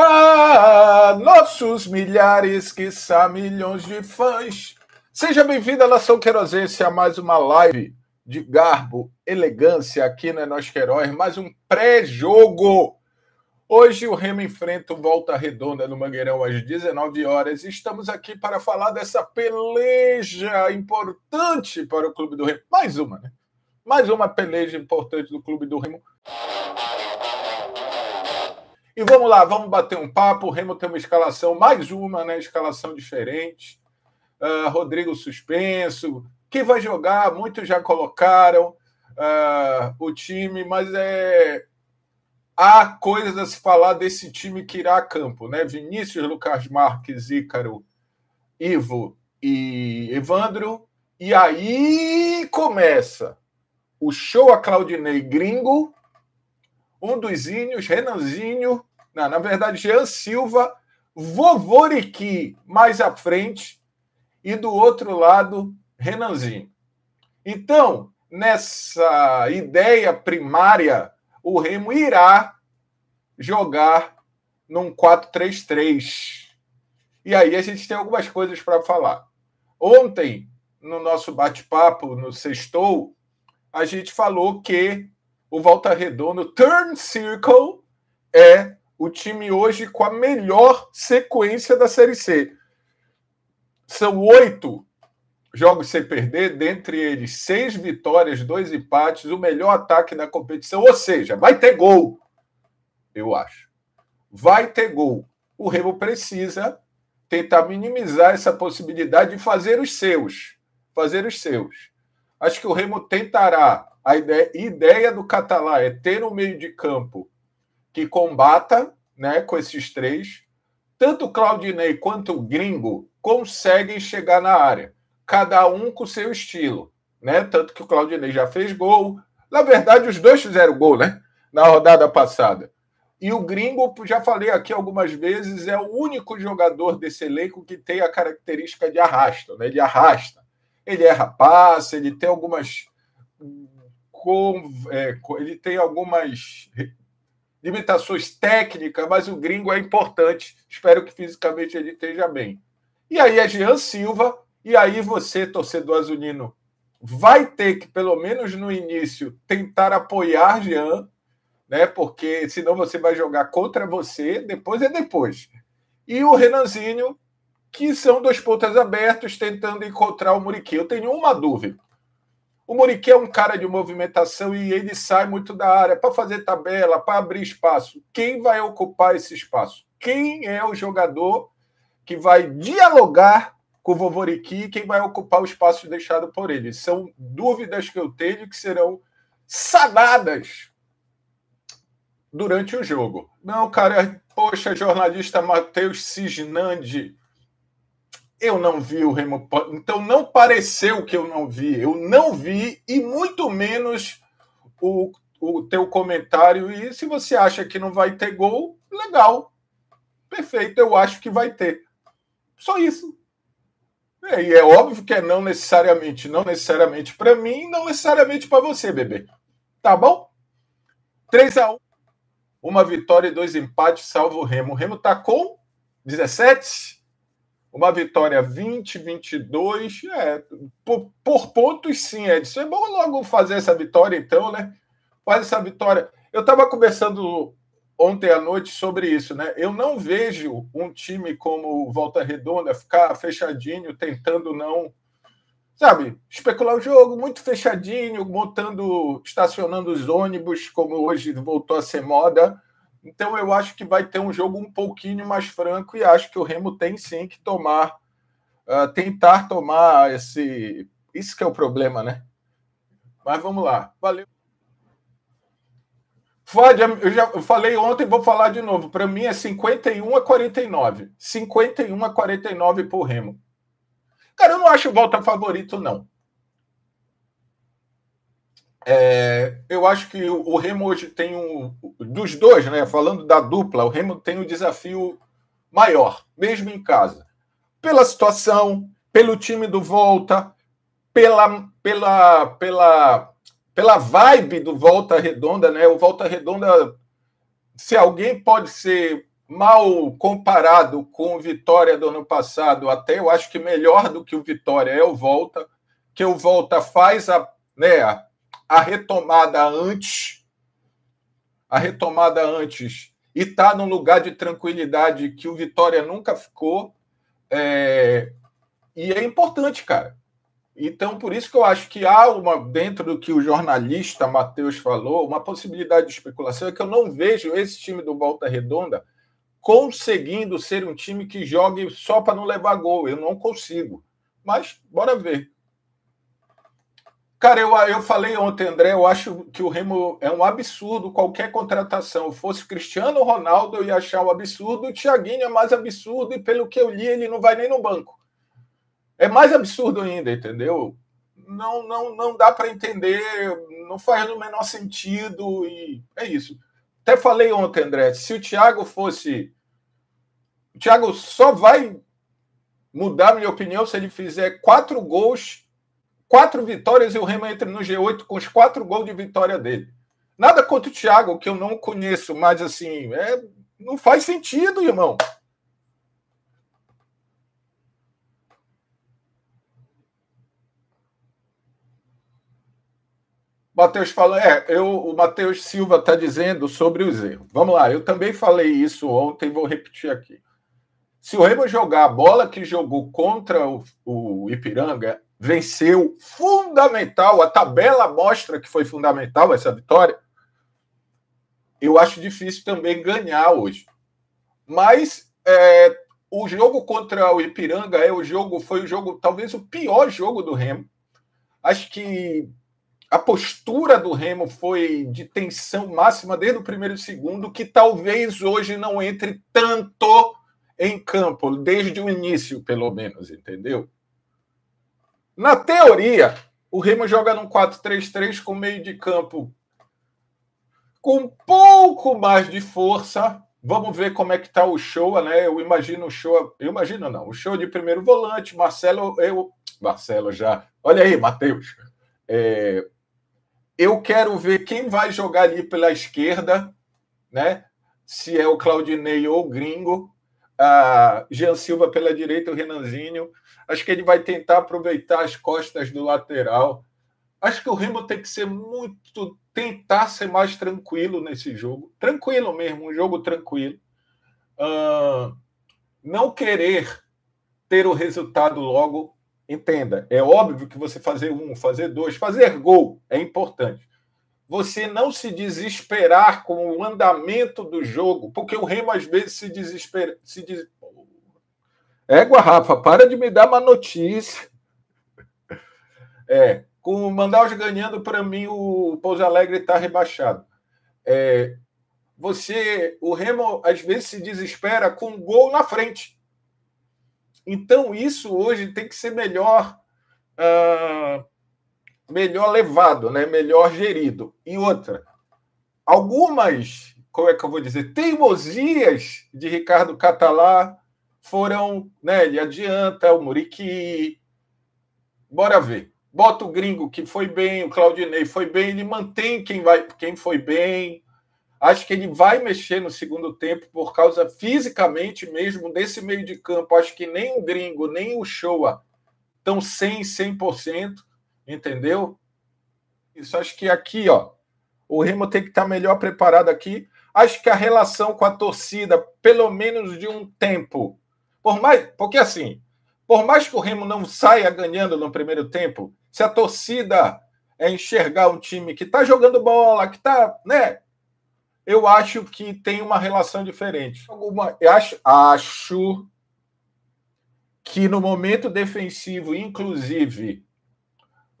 Ah, nossos milhares, que são milhões de fãs. Seja bem-vindo à Nação Querosense a mais uma live de garbo, elegância aqui na né? Nós Queiroz, mais um pré-jogo. Hoje o Remo enfrenta o Volta Redonda no Mangueirão às 19 horas. Estamos aqui para falar dessa peleja importante para o Clube do Remo. Mais uma, né? Mais uma peleja importante do Clube do Remo. E vamos lá, vamos bater um papo. O Remo tem uma escalação, mais uma, né? Escalação diferente. Uh, Rodrigo suspenso. Quem vai jogar? Muitos já colocaram uh, o time, mas é há coisas a se falar desse time que irá a campo, né? Vinícius, Lucas Marques, Ícaro, Ivo e Evandro. E aí começa o show a Claudinei gringo um dos ínios, Renanzinho, não, na verdade, Jean Silva, Vovoriqui mais à frente, e do outro lado, Renanzinho. Então, nessa ideia primária, o Remo irá jogar num 4-3-3. E aí a gente tem algumas coisas para falar. Ontem, no nosso bate-papo, no Sextou, a gente falou que o Volta Redondo Turn Circle é o time hoje com a melhor sequência da Série C. São oito jogos sem perder, dentre eles seis vitórias, dois empates, o melhor ataque da competição. Ou seja, vai ter gol, eu acho. Vai ter gol. O Remo precisa tentar minimizar essa possibilidade de fazer os seus. Fazer os seus. Acho que o Remo tentará a ideia, ideia do Catalá é ter um meio de campo que combata né, com esses três. Tanto o Claudinei quanto o Gringo conseguem chegar na área, cada um com seu estilo. Né? Tanto que o Claudinei já fez gol. Na verdade, os dois fizeram gol né? na rodada passada. E o Gringo, já falei aqui algumas vezes, é o único jogador desse elenco que tem a característica de arrasto. Né? Ele arrasta. Ele erra passe, ele tem algumas com, é, com, ele tem algumas limitações técnicas, mas o gringo é importante. Espero que fisicamente ele esteja bem. E aí é Jean Silva, e aí você, torcedor azulino, vai ter que, pelo menos no início, tentar apoiar Jean, né? Porque senão você vai jogar contra você, depois é depois. E o Renanzinho, que são dois pontas abertos tentando encontrar o Muriqui. Eu tenho uma dúvida. O Muriqui é um cara de movimentação e ele sai muito da área para fazer tabela, para abrir espaço. Quem vai ocupar esse espaço? Quem é o jogador que vai dialogar com o Vovoriqui e quem vai ocupar o espaço deixado por ele? São dúvidas que eu tenho que serão sanadas durante o jogo. Não, cara, poxa, jornalista Matheus Cisnandi eu não vi o Remo. Então não pareceu que eu não vi. Eu não vi, e muito menos o, o teu comentário. E se você acha que não vai ter gol, legal. Perfeito, eu acho que vai ter. Só isso. É, e é óbvio que é não necessariamente, não necessariamente para mim, não necessariamente para você, bebê. Tá bom? 3 a 1 uma vitória e dois empates, salvo o Remo. O Remo tá com 17? Uma vitória 20-22, é, por, por, pontos sim, Edson. É bom logo fazer essa vitória, então, né? Faz essa vitória. Eu estava conversando ontem à noite sobre isso, né? Eu não vejo um time como Volta Redonda ficar fechadinho, tentando não, sabe, especular o jogo, muito fechadinho, montando, estacionando os ônibus, como hoje voltou a ser moda. Então eu acho que vai ter um jogo um pouquinho mais franco e acho que o Remo tem sim que tomar, uh, tentar tomar esse. Isso que é o problema, né? Mas vamos lá. Valeu. Fode, eu já falei ontem, e vou falar de novo. Para mim é 51 a 49. 51 a 49 para o Remo. Cara, eu não acho o Volta favorito, não. É, eu acho que o, Remo hoje tem um. Dos dois, né? Falando da dupla, o Remo tem um desafio maior, mesmo em casa. Pela situação, pelo time do Volta, pela, pela, pela, pela vibe do Volta Redonda, né? O Volta Redonda, se alguém pode ser mal comparado com o Vitória do ano passado, até eu acho que melhor do que o Vitória é o Volta, que o Volta faz a, né, a a retomada antes, a retomada antes e está num lugar de tranquilidade que o Vitória nunca ficou. É, e é importante, cara. Então, por isso que eu acho que há uma, dentro do que o jornalista Matheus falou, uma possibilidade de especulação é que eu não vejo esse time do Volta Redonda conseguindo ser um time que jogue só para não levar gol. Eu não consigo. Mas bora ver. Cara, eu, eu falei ontem, André, eu acho que o Remo é um absurdo qualquer contratação. Fosse Cristiano Ronaldo, eu ia achar um absurdo. O Thiaguinho é mais absurdo e, pelo que eu li, ele não vai nem no banco. É mais absurdo ainda, entendeu? Não, não, não dá para entender, não faz o menor sentido e é isso. Até falei ontem, André, se o Thiago fosse... O Thiago só vai mudar minha opinião se ele fizer quatro gols quatro vitórias e o Remo entra no G8 com os quatro gols de vitória dele. Nada contra o Thiago, que eu não conheço, mas assim, é, não faz sentido, irmão. Matheus falou é, eu, o Matheus Silva está dizendo sobre os erros. Vamos lá, eu também falei isso ontem, vou repetir aqui. Se o Remo jogar a bola que jogou contra o, o Ipiranga, venceu fundamental, a tabela mostra que foi fundamental essa vitória. Eu acho difícil também ganhar hoje. Mas é, o jogo contra o Ipiranga é o jogo, foi o jogo, talvez o pior jogo do Remo. Acho que a postura do Remo foi de tensão máxima desde o primeiro e segundo, que talvez hoje não entre tanto em campo, desde o início, pelo menos, entendeu? Na teoria, o Remo joga num 4-3-3 com meio de campo com um pouco mais de força. Vamos ver como é que tá o show, né? Eu imagino o show, eu imagino não, o show de primeiro volante, Marcelo, eu, Marcelo já, olha aí, Matheus. É, eu quero ver quem vai jogar ali pela esquerda, né? Se é o Claudinei ou o Gringo, a Jean Silva pela direita, o Renanzinho. Acho que ele vai tentar aproveitar as costas do lateral. Acho que o Remo tem que ser muito. tentar ser mais tranquilo nesse jogo. Tranquilo mesmo, um jogo tranquilo. Uh, não querer ter o resultado logo. Entenda, é óbvio que você fazer um, fazer dois, fazer gol é importante você não se desesperar com o andamento do jogo, porque o Remo às vezes se desespera. Se des... Égua, Rafa, para de me dar uma notícia. É, com o Manaus ganhando, para mim, o Pouso Alegre está rebaixado. É, você, o Remo às vezes se desespera com um gol na frente. Então, isso hoje tem que ser melhor uh, melhor levado, né? melhor gerido. E outra, algumas, como é que eu vou dizer, teimosias de Ricardo Catalá foram, né? Ele adianta o Muriqui. Bora ver. Bota o gringo que foi bem, o Claudinei foi bem, ele mantém quem, vai, quem foi bem. Acho que ele vai mexer no segundo tempo por causa fisicamente mesmo desse meio de campo. Acho que nem o gringo, nem o Showa estão 100%, 100%. Entendeu? Isso acho que aqui, ó, o Remo tem que estar tá melhor preparado aqui. Acho que a relação com a torcida, pelo menos de um tempo, por mais, porque assim, por mais que o Remo não saia ganhando no primeiro tempo, se a torcida é enxergar um time que está jogando bola, que está, né? Eu acho que tem uma relação diferente. Alguma, eu acho, acho que no momento defensivo, inclusive,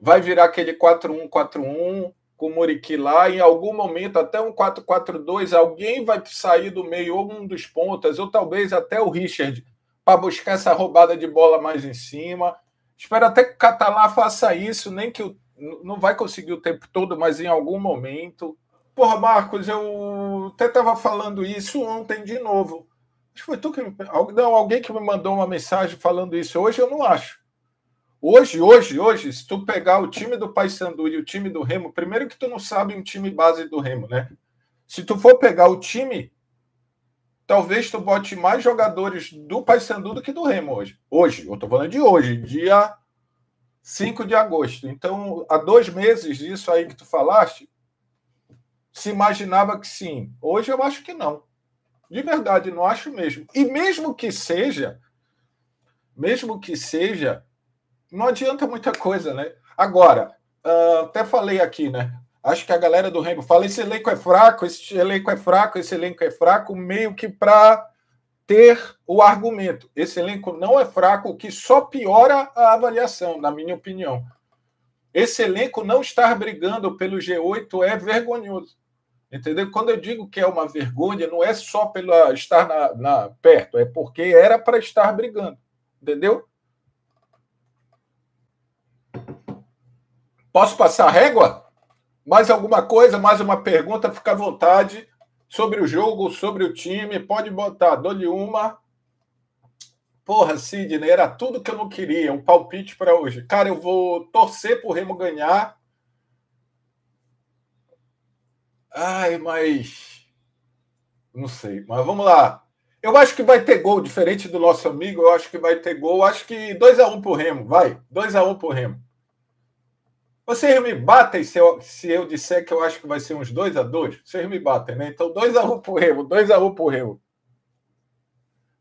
vai virar aquele 4-1-4-1 com o Muriqui lá, em algum momento até um 4-4-2, alguém vai sair do meio, ou um dos pontas, ou talvez até o Richard, para buscar essa roubada de bola mais em cima. Espero até que o Catalá faça isso, nem que o, não vai conseguir o tempo todo, mas em algum momento. Porra, Marcos, eu até estava falando isso ontem de novo. Acho que foi tu que me... Não, alguém que me mandou uma mensagem falando isso hoje, eu não acho. Hoje, hoje, hoje, se tu pegar o time do Paysandu e o time do Remo, primeiro que tu não sabe um time base do Remo, né? Se tu for pegar o time, talvez tu bote mais jogadores do Paysandu do que do Remo hoje. Hoje, eu tô falando de hoje, dia 5 de agosto. Então, há dois meses isso aí que tu falaste, se imaginava que sim. Hoje eu acho que não. De verdade, não acho mesmo. E mesmo que seja, mesmo que seja, não adianta muita coisa, né? Agora, uh, até falei aqui, né? Acho que a galera do Rainbow fala: esse elenco é fraco, esse elenco é fraco, esse elenco é fraco, meio que para ter o argumento. Esse elenco não é fraco, o que só piora a avaliação, na minha opinião. Esse elenco não estar brigando pelo G8 é vergonhoso. Entendeu? Quando eu digo que é uma vergonha, não é só pela estar na, na perto, é porque era para estar brigando. Entendeu? Posso passar a régua? Mais alguma coisa, mais uma pergunta? Fica à vontade sobre o jogo, sobre o time. Pode botar, dou-lhe uma. Porra, Sidney, era tudo que eu não queria. Um palpite para hoje. Cara, eu vou torcer para o Remo ganhar. Ai, mas. Não sei, mas vamos lá. Eu acho que vai ter gol, diferente do nosso amigo. Eu acho que vai ter gol. acho que 2x1 um pro Remo, vai. 2x1 um pro Remo. Vocês me batem se eu, se eu disser que eu acho que vai ser uns 2 a 2 Vocês me batem, né? Então, 2x1 pro Remo, 2x1 pro Remo.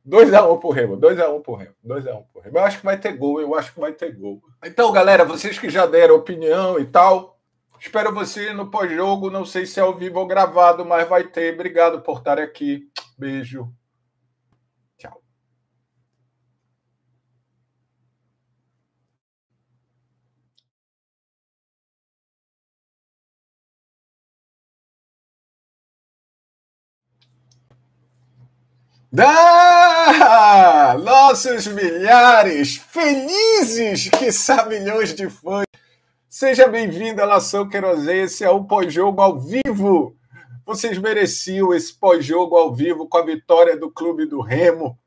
2x1 pro Remo, 2x1 pro Remo, 2x1 pro Remo. Eu acho que vai ter gol, eu acho que vai ter gol. Então, galera, vocês que já deram opinião e tal, espero vocês no pós-jogo. Não sei se é ao vivo ou gravado, mas vai ter. Obrigado por estar aqui. Beijo. Ah, nossos milhares felizes, que milhões de fãs. Seja bem-vindo à Nação Querosense ao é pós-jogo ao vivo. Vocês mereciam esse pós-jogo ao vivo com a vitória do Clube do Remo.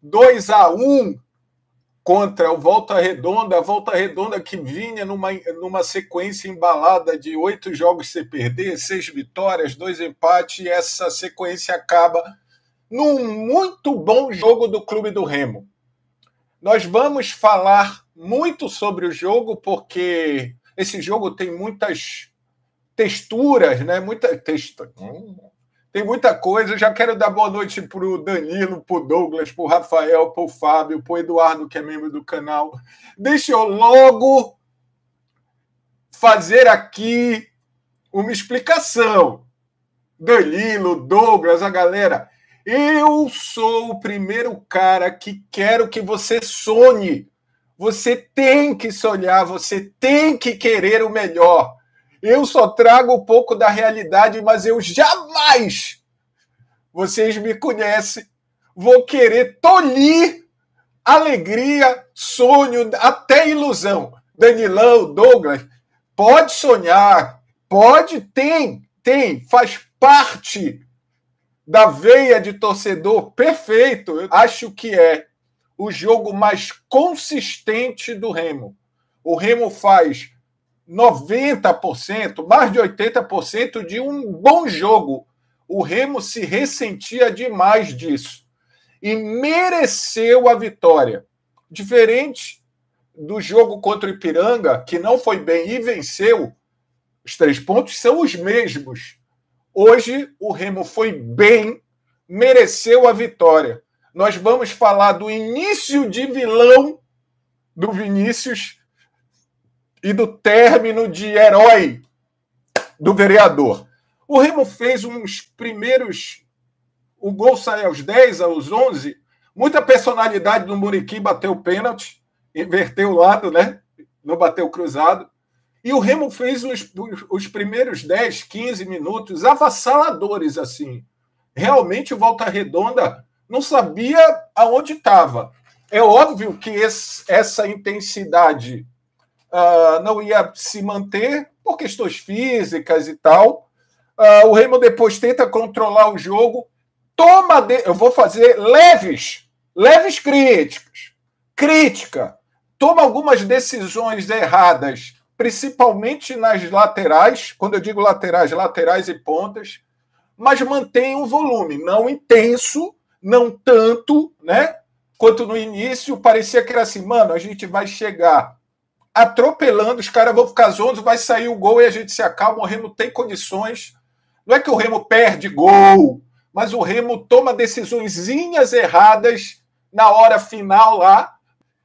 2 a 1 contra o Volta Redonda. A Volta Redonda que vinha numa, numa sequência embalada de oito jogos sem perder, seis vitórias, dois empates, e essa sequência acaba num muito bom jogo do Clube do Remo. Nós vamos falar muito sobre o jogo, porque esse jogo tem muitas texturas, né? Muita texto. Tem muita coisa. Eu já quero dar boa noite para o Danilo, para o Douglas, para o Rafael, para o Fábio, para o Eduardo, que é membro do canal. Deixa eu logo fazer aqui uma explicação. Danilo, Douglas, a galera. Eu sou o primeiro cara que quero que você sonhe. Você tem que sonhar, você tem que querer o melhor. Eu só trago um pouco da realidade, mas eu jamais, vocês me conhecem, vou querer tolir alegria, sonho, até ilusão. Danilão, Douglas, pode sonhar, pode, tem, tem, faz parte da veia de torcedor perfeito, eu acho que é o jogo mais consistente do Remo. O Remo faz 90%, mais de 80% de um bom jogo. O Remo se ressentia demais disso e mereceu a vitória. Diferente do jogo contra o Ipiranga, que não foi bem e venceu, os três pontos são os mesmos. Hoje o Remo foi bem, mereceu a vitória. Nós vamos falar do início de vilão do Vinícius e do término de herói do vereador. O Remo fez uns primeiros. O gol sai aos 10, aos 11. Muita personalidade do Muriqui bateu o pênalti, inverteu o lado, né? Não bateu cruzado. E o Remo fez os, os primeiros 10, 15 minutos avassaladores, assim. Realmente o Volta Redonda não sabia aonde estava. É óbvio que esse, essa intensidade uh, não ia se manter por questões físicas e tal. Uh, o Remo depois tenta controlar o jogo, toma. De... Eu vou fazer leves, leves críticas. Crítica. Toma algumas decisões erradas principalmente nas laterais, quando eu digo laterais, laterais e pontas, mas mantém um volume, não intenso, não tanto, né? Quanto no início parecia que era assim, mano, a gente vai chegar atropelando, os caras vão ficar zonzo, vai sair o gol e a gente se acalma, o Remo tem condições. Não é que o Remo perde gol, mas o Remo toma decisõeszinhas erradas na hora final lá.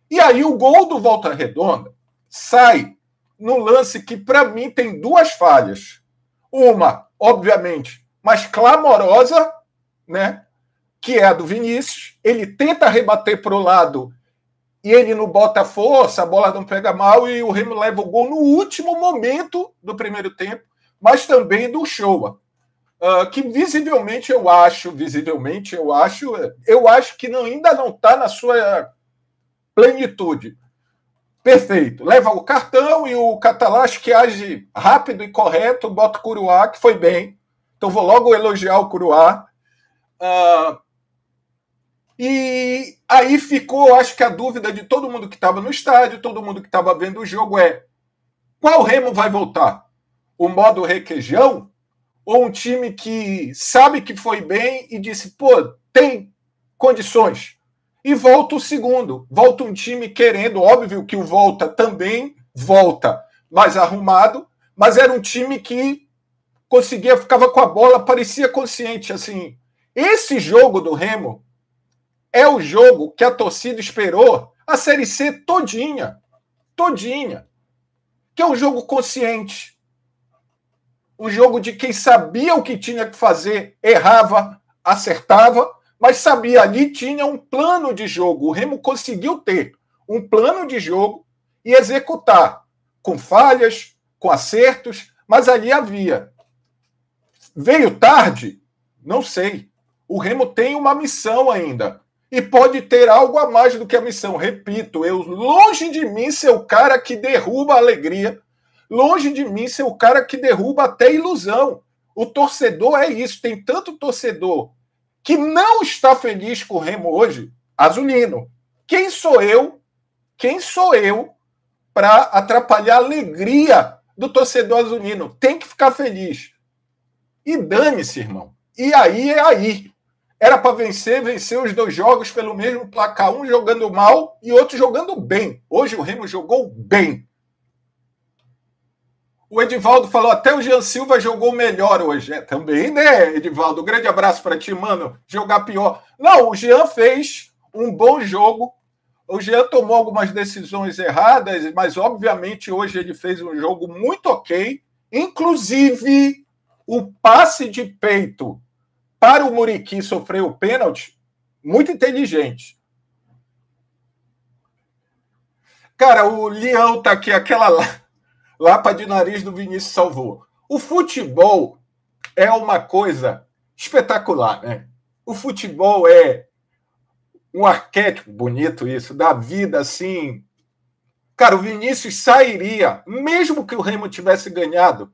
E aí o gol do Volta Redonda sai no lance que, para mim, tem duas falhas. Uma, obviamente, mais clamorosa, né? Que é a do Vinícius. Ele tenta rebater para o lado e ele não bota força, a bola não pega mal e o Remo leva o gol no último momento do primeiro tempo, mas também do Showa. Uh, que visivelmente eu acho, visivelmente eu acho, eh, eu acho que não, ainda não está na sua plenitude. Perfeito. Leva o cartão e o Catalá acho que age rápido e correto, bota o Curuá, que foi bem. Então vou logo elogiar o Curuá. Uh, e aí ficou, acho que a dúvida de todo mundo que estava no estádio, todo mundo que estava vendo o jogo é qual Remo vai voltar? O modo requeijão? Ou um time que sabe que foi bem e disse, pô, tem condições? e volta o segundo. Volta um time querendo, óbvio que o volta também volta mais arrumado, mas era um time que conseguia, ficava com a bola, parecia consciente. Assim, esse jogo do Remo é o jogo que a torcida esperou a Série C todinha, todinha, que é um jogo consciente. Um jogo de quem sabia o que tinha que fazer, errava, acertava, mas sabia ali tinha um plano de jogo. O Remo conseguiu ter um plano de jogo e executar com falhas, com acertos, mas ali havia. Veio tarde? Não sei. O Remo tem uma missão ainda e pode ter algo a mais do que a missão. Repito, eu longe de mim ser o cara que derruba a alegria, longe de mim ser o cara que derruba até a ilusão. O torcedor é isso, tem tanto torcedor que não está feliz com o Remo hoje, Azulino. Quem sou eu? Quem sou eu para atrapalhar a alegria do torcedor azulino? Tem que ficar feliz. E dane-se, irmão. E aí é aí. Era para vencer, vencer os dois jogos pelo mesmo placar, um jogando mal e outro jogando bem. Hoje o Remo jogou bem. O Edivaldo falou: até o Jean Silva jogou melhor hoje. É, também, né, Edivaldo? Um grande abraço para ti, mano. Jogar pior. Não, o Jean fez um bom jogo. O Jean tomou algumas decisões erradas, mas obviamente hoje ele fez um jogo muito ok. Inclusive, o passe de peito para o Muriqui sofrer o pênalti, muito inteligente. Cara, o Leão tá aqui, aquela lá. Lapa de nariz do Vinícius salvou. O futebol é uma coisa espetacular, né? O futebol é um arquétipo bonito isso, da vida assim. Cara, o Vinícius sairia, mesmo que o Remo tivesse ganhado.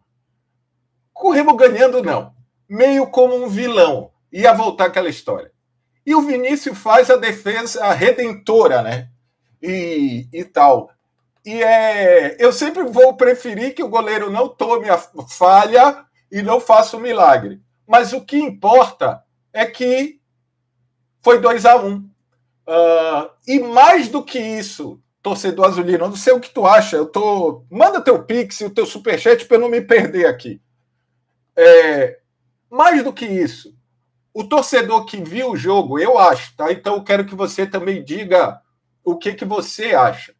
Com o Remo ganhando, não. Meio como um vilão. Ia voltar aquela história. E o Vinícius faz a defesa redentora, né? E, e tal. E é, eu sempre vou preferir que o goleiro não tome a falha e não faça o milagre. Mas o que importa é que foi 2 a 1 um. uh, E mais do que isso, torcedor azulino, não sei o que tu acha. Eu tô. Manda teu pix e o teu superchat para eu não me perder aqui. É, mais do que isso, o torcedor que viu o jogo, eu acho, tá? Então eu quero que você também diga o que, que você acha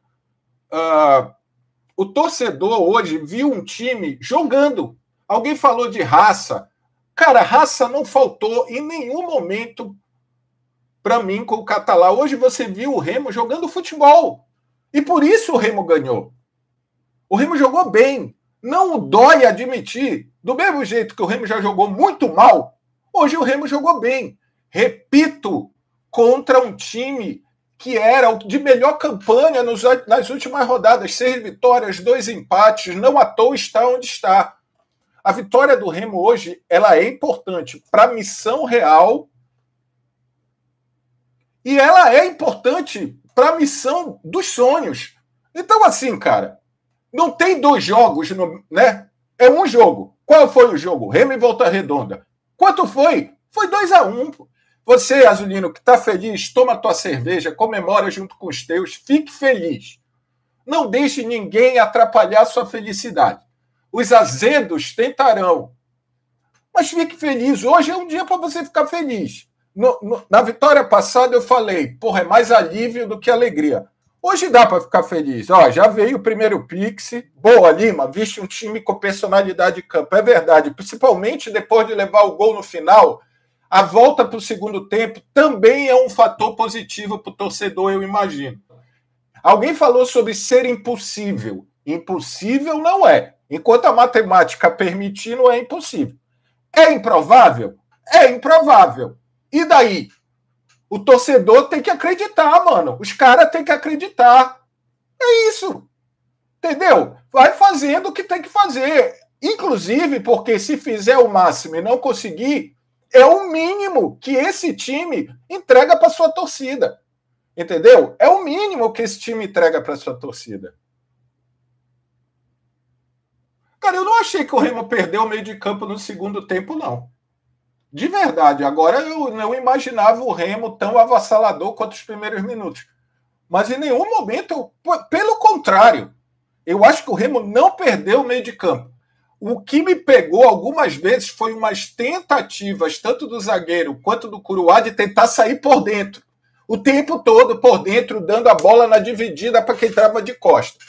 uh, o torcedor hoje viu um time jogando. Alguém falou de raça. Cara, raça não faltou em nenhum momento para mim com o Catalá. Hoje você viu o Remo jogando futebol. E por isso o Remo ganhou. O Remo jogou bem. Não dói admitir. Do mesmo jeito que o Remo já jogou muito mal, hoje o Remo jogou bem. Repito, contra um time que era o de melhor campanha nos, nas últimas rodadas. Seis vitórias, dois empates, não à toa está onde está. A vitória do Remo hoje ela é importante para a missão real e ela é importante para a missão dos sonhos. Então, assim, cara, não tem dois jogos, no, né? É um jogo. Qual foi o jogo? Remo e Volta Redonda. Quanto foi? Foi 2 a 1 um, você, azulino, que está feliz, toma tua cerveja, comemora junto com os teus, fique feliz. Não deixe ninguém atrapalhar sua felicidade. Os azedos tentarão. Mas fique feliz. Hoje é um dia para você ficar feliz. No, no, na vitória passada eu falei, porra, é mais alívio do que alegria. Hoje dá para ficar feliz. Ó, já veio o primeiro Pix. Boa, Lima, viste um time com personalidade de campo. É verdade, principalmente depois de levar o gol no final. A volta para o segundo tempo também é um fator positivo para o torcedor, eu imagino. Alguém falou sobre ser impossível. Impossível não é. Enquanto a matemática permitir, não é impossível. É improvável? É improvável. E daí? O torcedor tem que acreditar, mano. Os caras têm que acreditar. É isso. Entendeu? Vai fazendo o que tem que fazer. Inclusive, porque se fizer o máximo e não conseguir, é o mínimo que esse time entrega para sua torcida. Entendeu? É o mínimo que esse time entrega para sua torcida. Cara, eu não achei que o Remo perdeu o meio de campo no segundo tempo, não. De verdade. Agora eu não imaginava o Remo tão avassalador quanto os primeiros minutos. Mas em nenhum momento, eu, pelo contrário, eu acho que o Remo não perdeu o meio de campo. O que me pegou algumas vezes foi umas tentativas, tanto do zagueiro quanto do Curuá, de tentar sair por dentro. O tempo todo por dentro, dando a bola na dividida para quem estava de costa.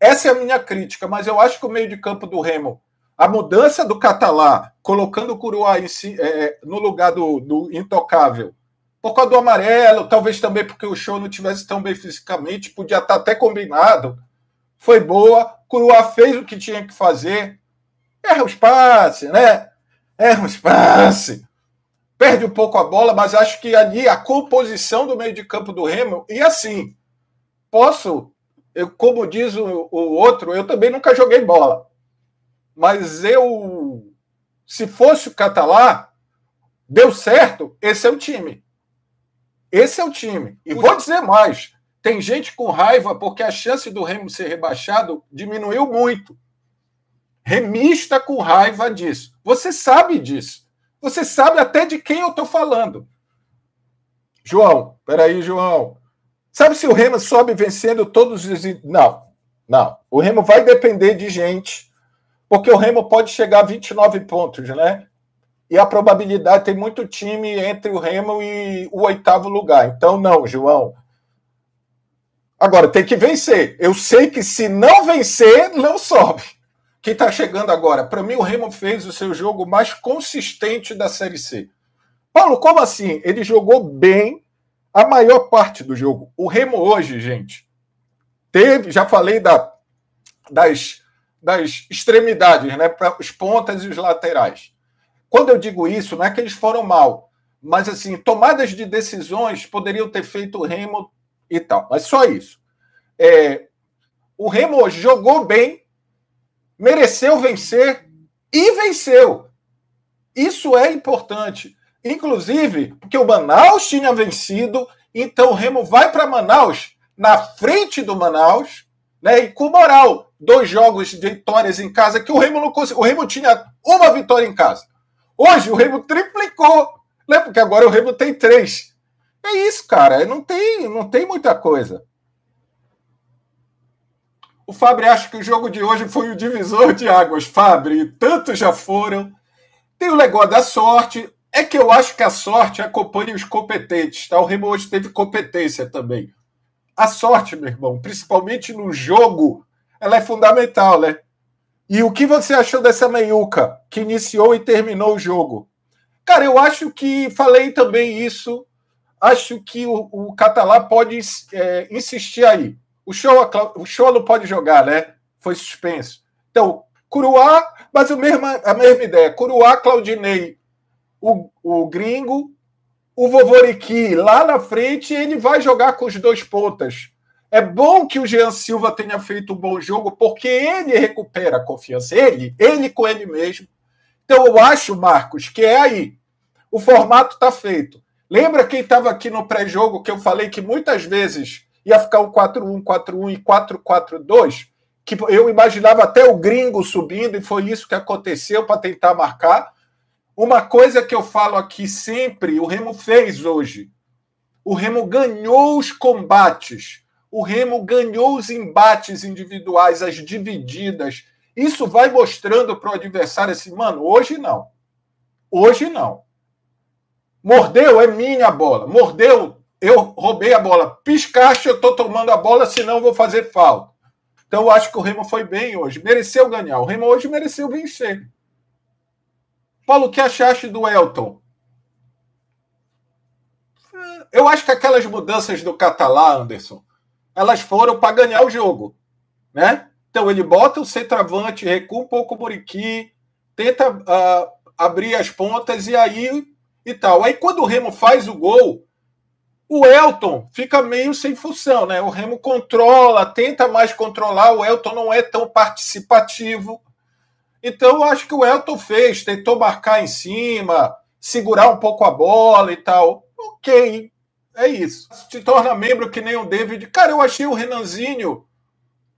Essa é a minha crítica, mas eu acho que o meio de campo do Remo, a mudança do Catalá, colocando o Curuá si, é, no lugar do, do intocável, por causa do amarelo, talvez também porque o show não tivesse tão bem fisicamente, podia estar até combinado. Foi boa, Curuá fez o que tinha que fazer. Erra os passes, né? Erra os passes. Perde um pouco a bola, mas acho que ali a composição do meio de campo do Remo, e assim, posso, eu, como diz o, o outro, eu também nunca joguei bola. Mas eu, se fosse o Catalá, deu certo, esse é o time. Esse é o time. E vou dizer mais: tem gente com raiva porque a chance do Remo ser rebaixado diminuiu muito. Remista com raiva disso. Você sabe disso. Você sabe até de quem eu estou falando. João, peraí, João. Sabe se o Remo sobe vencendo todos os. Não, não. O Remo vai depender de gente, porque o Remo pode chegar a 29 pontos, né? E a probabilidade tem muito time entre o Remo e o oitavo lugar. Então, não, João. Agora, tem que vencer. Eu sei que se não vencer, não sobe. Quem está chegando agora? Para mim, o Remo fez o seu jogo mais consistente da Série C. Paulo, como assim? Ele jogou bem a maior parte do jogo. O Remo hoje, gente, teve. Já falei da, das, das extremidades, né? Para os pontas e os laterais. Quando eu digo isso, não é que eles foram mal, mas assim, tomadas de decisões poderiam ter feito o Remo e tal. Mas só isso. É, o Remo hoje jogou bem, mereceu vencer e venceu. Isso é importante. Inclusive, porque o Manaus tinha vencido, então o Remo vai para Manaus, na frente do Manaus, né, e com moral. Dois jogos de vitórias em casa que o Remo não conseguiu. O Remo tinha uma vitória em casa. Hoje o Remo triplicou, né, porque agora o Remo tem três. É isso, cara. Não tem, não tem muita coisa. O Fabre acha que o jogo de hoje foi o divisor de águas. Fabre, tantos já foram. Tem o negócio da sorte. É que eu acho que a sorte acompanha os competentes. Tá? O Remo hoje teve competência também. A sorte, meu irmão, principalmente no jogo, ela é fundamental, né? E o que você achou dessa meiuca que iniciou e terminou o jogo? Cara, eu acho que falei também isso acho que o, o Catalá pode é, insistir aí. O Cholo, o Cholo pode jogar, né? Foi suspenso. Então, Curuá, mas o mesmo, a mesma ideia. Curuá, Claudinei, o, o gringo, o Vovoriqui lá na frente, ele vai jogar com os dois pontas. É bom que o Jean Silva tenha feito um bom jogo, porque ele recupera a confiança. Ele, ele com ele mesmo. Então eu acho, Marcos, que é aí. O formato está feito. Lembra quem estava aqui no pré-jogo que eu falei que muitas vezes ia ficar um 4-1, 4-1 e 4-4-2? Que eu imaginava até o gringo subindo e foi isso que aconteceu para tentar marcar. Uma coisa que eu falo aqui sempre, o Remo fez hoje. O Remo ganhou os combates. O Remo ganhou os embates individuais, as divididas. Isso vai mostrando para o adversário assim, mano, hoje não. Hoje não. Mordeu, é minha bola. Mordeu, eu roubei a bola. Piscaste, eu estou tomando a bola, senão vou fazer falta. Então eu acho que o Remo foi bem hoje. Mereceu ganhar. O Remo hoje mereceu vencer. Paulo, o que achaste do Elton? Eu acho que aquelas mudanças do Catalá, Anderson, elas foram para ganhar o jogo. Né? Então ele bota o centroavante, recua um pouco o Muriqui, tenta uh, abrir as pontas e aí e tal. Aí quando o Remo faz o gol, o Elton fica meio sem função, né? O Remo controla, tenta mais controlar, o Elton não é tão participativo. Então eu acho que o Elton fez, tentou marcar em cima, segurar um pouco a bola e tal. OK. É isso. Se torna membro que nem o David. Cara, eu achei o Renanzinho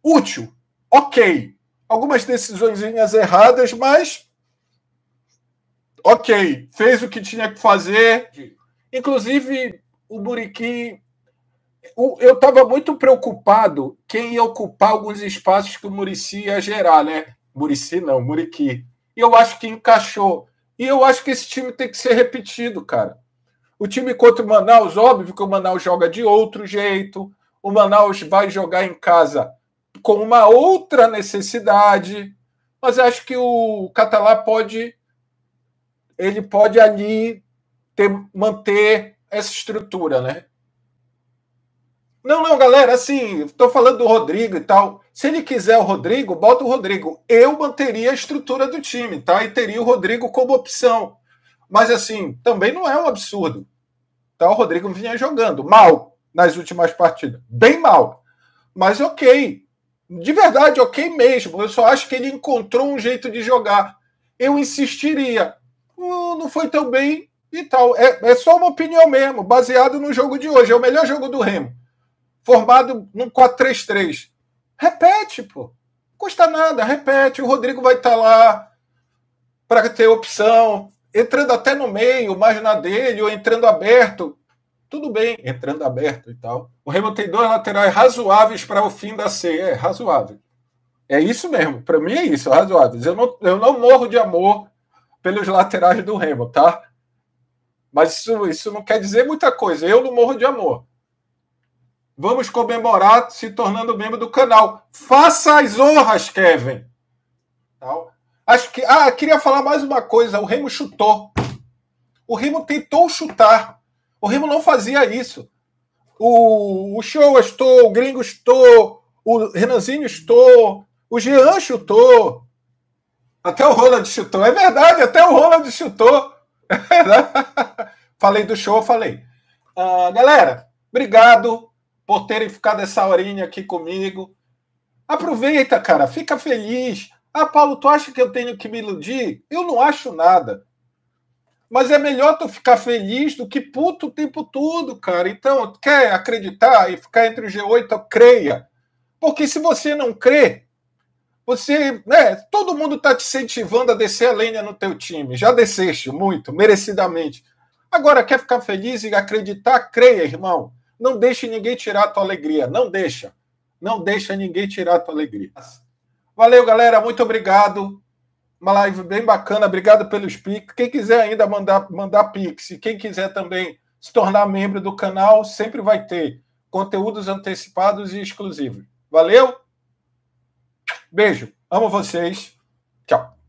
útil. OK. Algumas decisões erradas, mas ok, fez o que tinha que fazer. Inclusive, o Buriqui. eu estava muito preocupado quem ia ocupar alguns espaços que o Murici ia gerar, né? Murici não, Muriqui. E eu acho que encaixou. E eu acho que esse time tem que ser repetido, cara. O time contra o Manaus, óbvio que o Manaus joga de outro jeito. O Manaus vai jogar em casa com uma outra necessidade. Mas acho que o Catalá pode ele pode ali ter, manter essa estrutura, né? Não, não, galera, assim, estou falando do Rodrigo e tal. Se ele quiser o Rodrigo, bota o Rodrigo. Eu manteria a estrutura do time, tá? E teria o Rodrigo como opção. Mas, assim, também não é um absurdo. Tá? O Rodrigo vinha jogando mal nas últimas partidas. Bem mal. Mas ok. De verdade, ok mesmo. Eu só acho que ele encontrou um jeito de jogar. Eu insistiria não, foi tão bem e tal. É, é só uma opinião mesmo, baseado no jogo de hoje. É o melhor jogo do Remo. Formado num 4-3-3. Repete, pô. Não custa nada, repete. O Rodrigo vai estar tá lá para ter opção. Entrando até no meio, mais na dele, ou entrando aberto. Tudo bem, entrando aberto e tal. O Remo tem dois laterais razoáveis para o fim da ceia. É razoável. É isso mesmo. Para mim é isso, razoável. Eu não, eu não morro de amor pelos laterais do Remo, tá? Mas isso, isso não quer dizer muita coisa. Eu não morro de amor. Vamos comemorar se tornando membro do canal. Faça as honras, Kevin. Tal. Acho que. Ah, queria falar mais uma coisa. O Remo chutou. O Remo tentou chutar. O Remo não fazia isso. O, o Show estou, o Gringo estou, o Renanzinho estou, o Jean chutou. Até o Roland chutou. É verdade, até o Roland chutou. É falei do show, falei. Uh, galera, obrigado por terem ficado essa horinha aqui comigo. Aproveita, cara, fica feliz. Ah, Paulo, tu acha que eu tenho que me iludir? Eu não acho nada. Mas é melhor tu ficar feliz do que puto o tempo todo, cara. Então, quer acreditar e ficar entre o G8? Creia. Porque se você não crê, você, né, todo mundo está te incentivando a descer a lenha no teu time. Já desceste muito, merecidamente. Agora quer ficar feliz e acreditar? Creia, irmão. Não deixe ninguém tirar a tua alegria. Não deixa. Não deixa ninguém tirar a tua alegria. Valeu, galera. Muito obrigado. Uma live bem bacana. Obrigado pelos pics. Quem quiser ainda mandar, mandar pix. e quem quiser também se tornar membro do canal, sempre vai ter conteúdos antecipados e exclusivos. Valeu! Beijo, amo vocês. Tchau.